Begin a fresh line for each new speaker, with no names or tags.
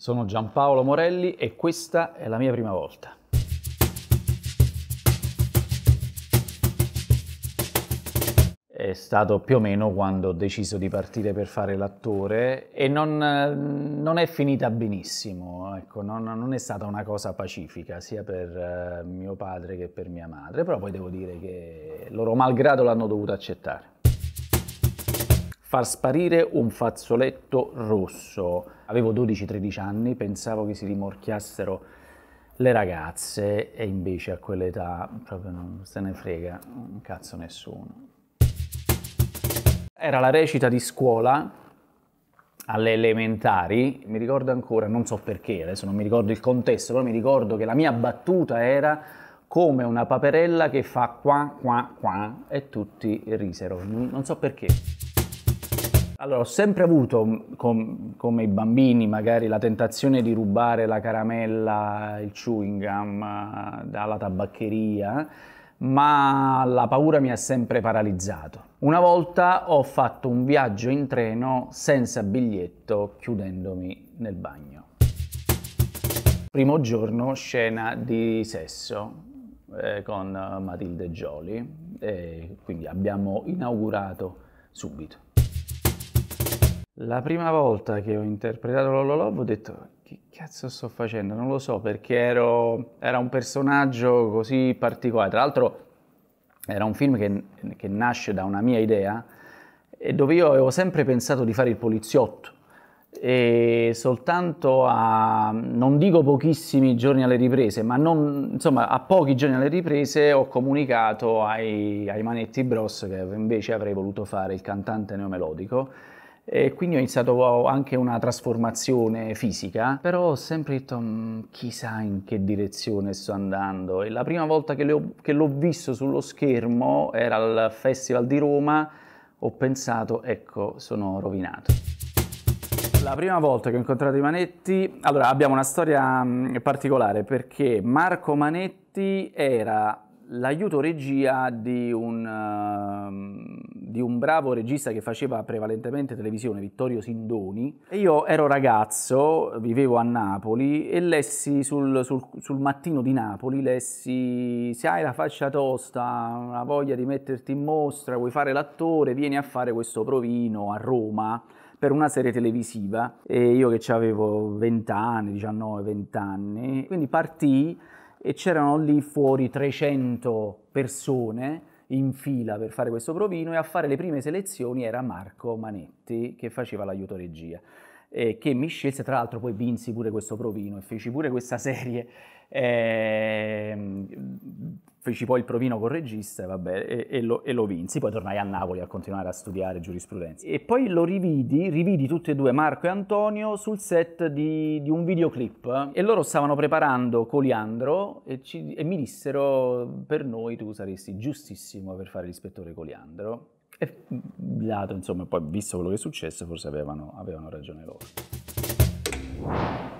Sono Giampaolo Morelli e questa è la mia prima volta. È stato più o meno quando ho deciso di partire per fare l'attore e non, non è finita benissimo, ecco, non, non, è stata una cosa pacifica sia per eh, mio padre che per mia madre, però poi devo dire che loro malgrado l'hanno dovuto accettare far sparire un fazzoletto rosso. Avevo 12-13 anni, pensavo che si rimorchiassero le ragazze e invece a quell'età proprio non se ne frega un cazzo nessuno. Era la recita di scuola alle elementari, mi ricordo ancora, non so perché, adesso non mi ricordo il contesto, però mi ricordo che la mia battuta era come una paperella che fa qua qua qua e tutti risero, non so perché. Allora, ho sempre avuto, mm, com, come i bambini, magari la tentazione di rubare la caramella, il chewing gum eh, dalla tabaccheria, ma la paura mi ha sempre paralizzato. Una volta ho fatto un viaggio in treno senza biglietto, chiudendomi nel bagno. Primo giorno, scena di sesso eh, con Matilde Gioli, eh, quindi abbiamo inaugurato subito. La prima volta che ho interpretato Lololov ho detto che cazzo sto facendo, non lo so perché ero, era un personaggio così particolare, tra l'altro era un film che, che nasce da una mia idea e dove io avevo sempre pensato di fare il poliziotto e soltanto a non dico pochissimi giorni alle riprese, ma non, insomma a pochi giorni alle riprese ho comunicato ai, ai Manetti Bros che invece avrei voluto fare il cantante neomelodico e quindi ho iniziato anche una trasformazione fisica, però ho sempre detto mm, chissà in che direzione sto andando e la prima volta che, ho, che l'ho visto sullo schermo era al Festival di Roma, ho pensato ecco sono rovinato. La prima volta che ho incontrato i Manetti, allora abbiamo una storia mm, particolare perché Marco Manetti era l'aiuto regia di un, uh, di un, bravo regista che faceva prevalentemente televisione, Vittorio Sindoni. io ero ragazzo, vivevo a Napoli e lessi sul, sul, sul mattino di Napoli, lessi se hai la faccia tosta, una voglia di metterti in mostra, vuoi fare l'attore, vieni a fare questo provino a Roma per una serie televisiva e io che avevo 20 anni, 19, 20 anni, quindi partì e c'erano lì fuori 300 persone in fila per fare questo provino e a fare le prime selezioni era Marco Manetti che faceva l'aiuto regia eh, che mi scelse, tra l'altro poi vinsi pure questo provino e feci pure questa serie, eh, feci poi il provino con regista vabbè, e, e, lo, e, lo, vinsi, poi tornai a Napoli a continuare a studiare giurisprudenza. E poi lo rividi, rividi tutti e due Marco e Antonio sul set di, di un videoclip e loro stavano preparando Coliandro e, ci, e mi dissero per noi tu saresti giustissimo per fare l'ispettore Coliandro e mm, dato, insomma, poi visto quello che è successo, forse avevano, avevano ragione loro.